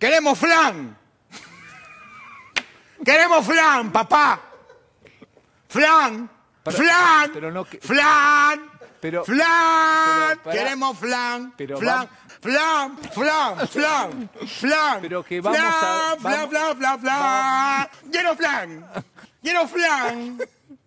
Queremos flan. Queremos flan, papá. Flan. flan. Pero no Flan. Pero- flan. Queremos flan. flan. Flan, flan, flan, flan. Pero que vamos a- Flan, flan, flan, flan. Quiero flan. Quiero flan.